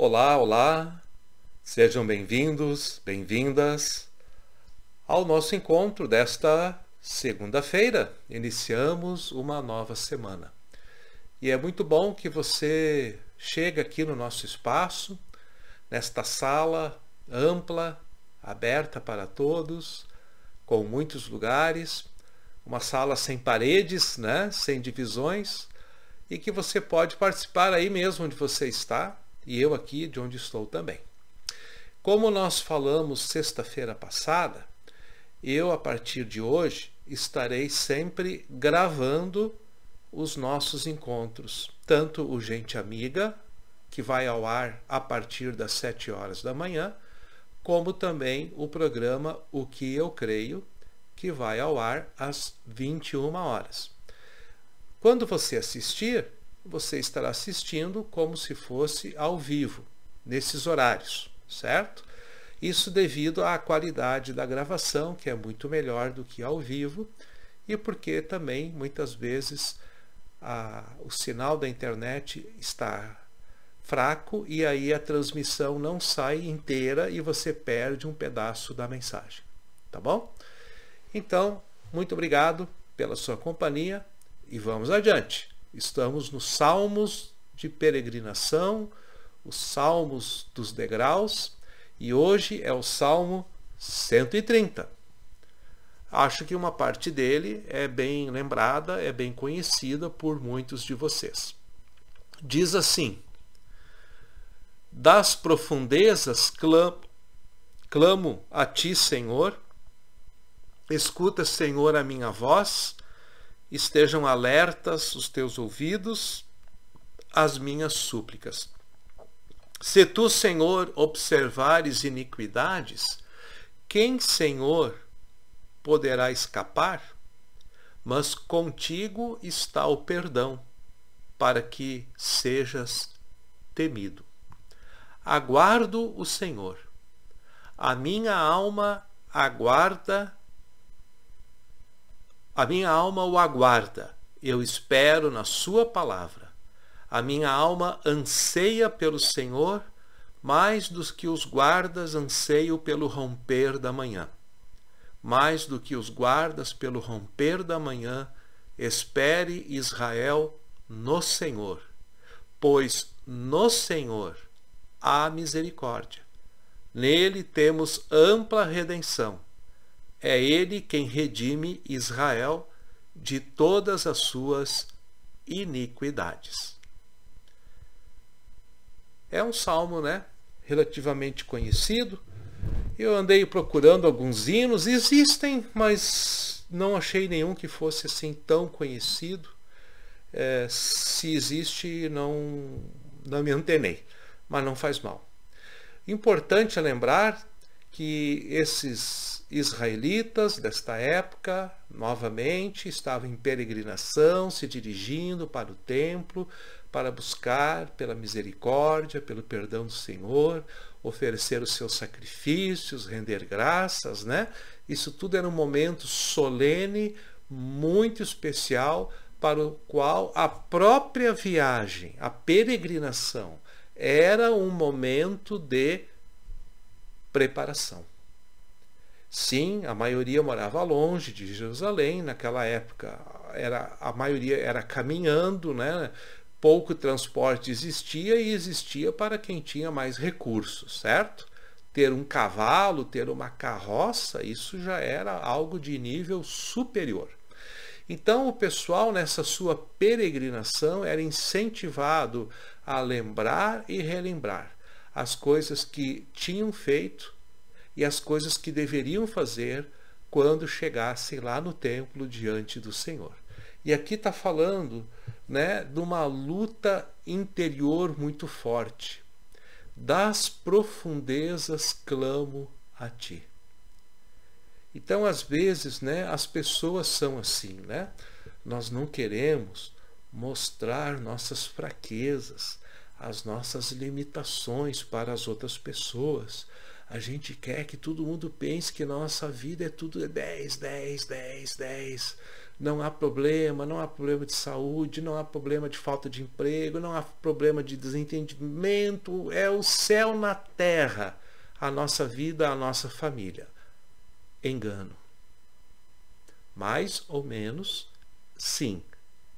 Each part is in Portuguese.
Olá, olá! Sejam bem-vindos, bem-vindas ao nosso encontro desta segunda-feira. Iniciamos uma nova semana. E é muito bom que você chega aqui no nosso espaço, nesta sala ampla, aberta para todos, com muitos lugares, uma sala sem paredes, né, sem divisões, e que você pode participar aí mesmo onde você está e eu aqui de onde estou também. Como nós falamos sexta-feira passada, eu a partir de hoje estarei sempre gravando os nossos encontros, tanto o Gente Amiga, que vai ao ar a partir das 7 horas da manhã, como também o programa O que eu creio, que vai ao ar às 21 horas. Quando você assistir, você estará assistindo como se fosse ao vivo, nesses horários, certo? Isso devido à qualidade da gravação, que é muito melhor do que ao vivo, e porque também muitas vezes a, o sinal da internet está fraco e aí a transmissão não sai inteira e você perde um pedaço da mensagem, tá bom? Então, muito obrigado pela sua companhia e vamos adiante. Estamos nos Salmos de peregrinação, os Salmos dos degraus, e hoje é o Salmo 130. Acho que uma parte dele é bem lembrada, é bem conhecida por muitos de vocês. Diz assim: Das profundezas clamo, clamo a ti, Senhor. Escuta, Senhor, a minha voz estejam alertas os teus ouvidos às minhas súplicas. Se tu, Senhor, observares iniquidades, quem, Senhor, poderá escapar? Mas contigo está o perdão, para que sejas temido. Aguardo o Senhor. A minha alma aguarda a minha alma o aguarda, eu espero na Sua palavra. A minha alma anseia pelo Senhor, mais do que os guardas anseio pelo romper da manhã. Mais do que os guardas pelo romper da manhã, espere Israel no Senhor, pois no Senhor há misericórdia. Nele temos ampla redenção é ele quem redime Israel de todas as suas iniquidades. É um salmo, né? Relativamente conhecido. Eu andei procurando alguns hinos, existem, mas não achei nenhum que fosse assim tão conhecido. É, se existe, não, não me antenei, mas não faz mal. Importante é lembrar que esses israelitas desta época, novamente, estavam em peregrinação, se dirigindo para o templo para buscar pela misericórdia, pelo perdão do Senhor, oferecer os seus sacrifícios, render graças, né? Isso tudo era um momento solene, muito especial, para o qual a própria viagem, a peregrinação, era um momento de preparação. Sim, a maioria morava longe de Jerusalém, naquela época era, a maioria era caminhando, né? pouco transporte existia e existia para quem tinha mais recursos, certo? Ter um cavalo, ter uma carroça, isso já era algo de nível superior. Então, o pessoal, nessa sua peregrinação, era incentivado a lembrar e relembrar as coisas que tinham feito e as coisas que deveriam fazer quando chegassem lá no templo diante do Senhor. E aqui está falando né, de uma luta interior muito forte. Das profundezas clamo a ti. Então, às vezes, né, as pessoas são assim, né? Nós não queremos mostrar nossas fraquezas, as nossas limitações para as outras pessoas. A gente quer que todo mundo pense que nossa vida é tudo 10, 10, 10, 10. Não há problema, não há problema de saúde, não há problema de falta de emprego, não há problema de desentendimento. É o céu na terra, a nossa vida, a nossa família. Engano. Mais ou menos, sim,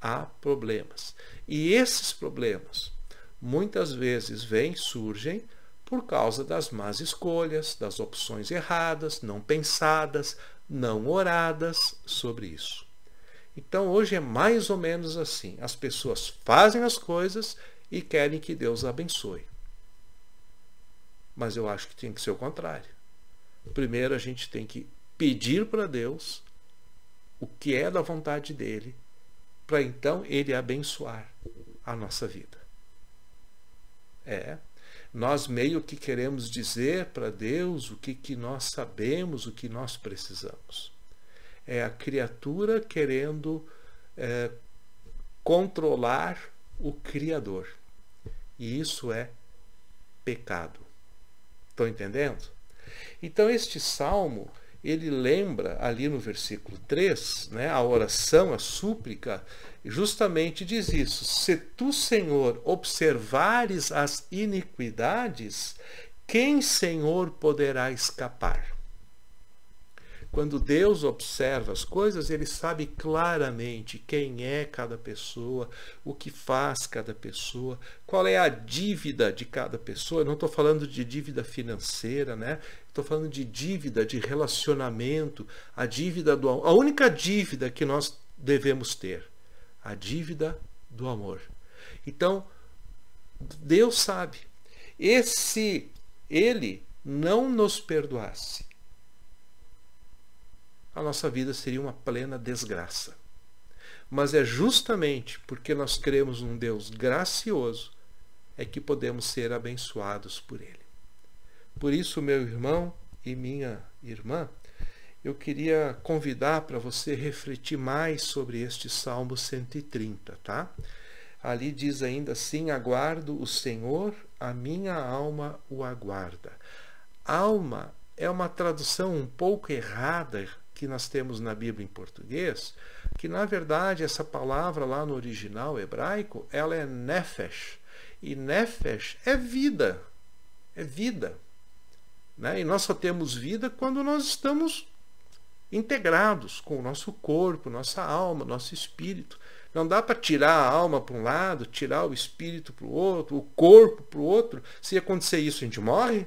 há problemas. E esses problemas muitas vezes vêm, surgem por causa das más escolhas, das opções erradas, não pensadas, não oradas sobre isso. Então hoje é mais ou menos assim: as pessoas fazem as coisas e querem que Deus abençoe. Mas eu acho que tem que ser o contrário. Primeiro a gente tem que pedir para Deus o que é da vontade dele, para então ele abençoar a nossa vida. É, nós meio que queremos dizer para Deus o que, que nós sabemos, o que nós precisamos. É a criatura querendo é, controlar o Criador. E isso é pecado. Estão entendendo? Então, este salmo ele lembra ali no versículo 3, né, a oração, a súplica, justamente diz isso: Se tu, Senhor, observares as iniquidades, quem, Senhor, poderá escapar? Quando Deus observa as coisas, ele sabe claramente quem é cada pessoa, o que faz cada pessoa, qual é a dívida de cada pessoa. Eu não estou falando de dívida financeira, né? Estou falando de dívida de relacionamento, a dívida do a única dívida que nós devemos ter, a dívida do amor. Então, Deus sabe. E se ele não nos perdoasse, a nossa vida seria uma plena desgraça. Mas é justamente porque nós cremos num Deus gracioso é que podemos ser abençoados por Ele. Por isso, meu irmão e minha irmã, eu queria convidar para você refletir mais sobre este Salmo 130, tá? Ali diz ainda assim: Aguardo o Senhor, a minha alma o aguarda. Alma é uma tradução um pouco errada que nós temos na Bíblia em português, que na verdade essa palavra lá no original hebraico, ela é nefesh. E nefesh é vida. É vida. Né? E nós só temos vida quando nós estamos integrados com o nosso corpo, nossa alma, nosso espírito. Não dá para tirar a alma para um lado, tirar o espírito para o outro, o corpo para o outro. Se acontecer isso, a gente morre.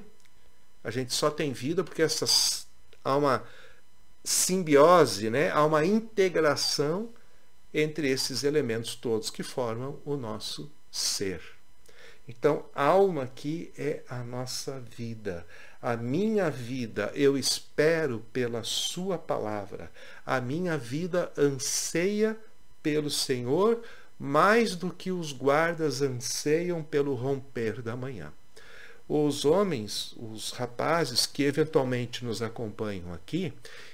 A gente só tem vida porque essa alma simbiose, né? há uma integração entre esses elementos todos que formam o nosso ser. Então, alma aqui é a nossa vida. A minha vida, eu espero pela Sua palavra. A minha vida anseia pelo Senhor mais do que os guardas anseiam pelo romper da manhã os homens, os rapazes que eventualmente nos acompanham aqui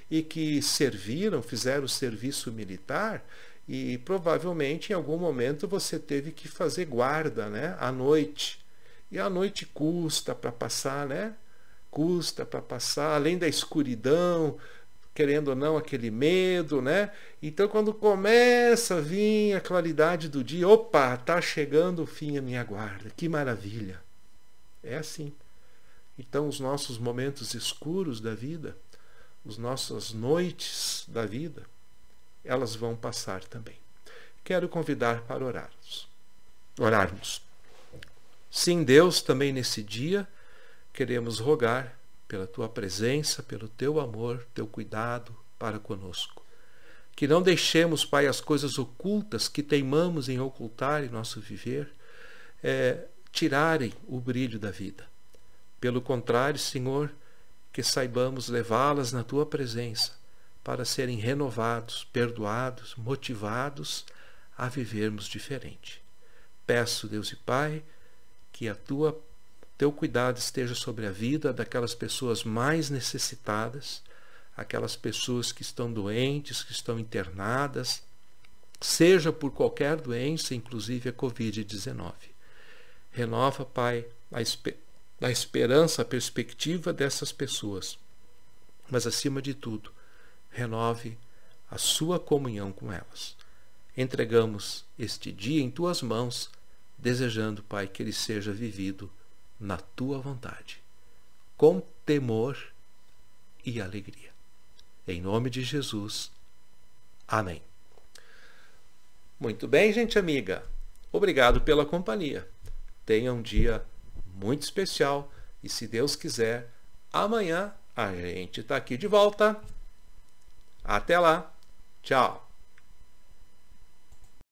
e que serviram, fizeram serviço militar, e provavelmente em algum momento você teve que fazer guarda, né, à noite. E à noite custa para passar, né? Custa para passar, além da escuridão, querendo ou não, aquele medo, né? Então, quando começa a vir a claridade do dia, opa, tá chegando o fim a minha guarda, que maravilha! É assim. Então, os nossos momentos escuros da vida, as nossas noites da vida, elas vão passar também. Quero convidar para orarmos. Orarmos. Sim, Deus, também nesse dia, queremos rogar pela tua presença, pelo teu amor, teu cuidado para conosco. Que não deixemos, Pai, as coisas ocultas que teimamos em ocultar em nosso viver, é, tirarem o brilho da vida. Pelo contrário, Senhor, que saibamos levá-las na tua presença para serem renovados, perdoados, motivados a vivermos diferente. Peço, Deus e Pai, que a tua teu cuidado esteja sobre a vida daquelas pessoas mais necessitadas, aquelas pessoas que estão doentes, que estão internadas, seja por qualquer doença, inclusive a COVID-19. Renova, Pai, a, esper a esperança, a perspectiva dessas pessoas. Mas, acima de tudo, renove a sua comunhão com elas. Entregamos este dia em tuas mãos, desejando, Pai, que ele seja vivido na tua vontade, com temor e alegria. Em nome de Jesus. Amém. Muito bem, gente amiga. Obrigado pela companhia. Tenha um dia muito especial e, se Deus quiser, amanhã a gente está aqui de volta. Até lá. Tchau.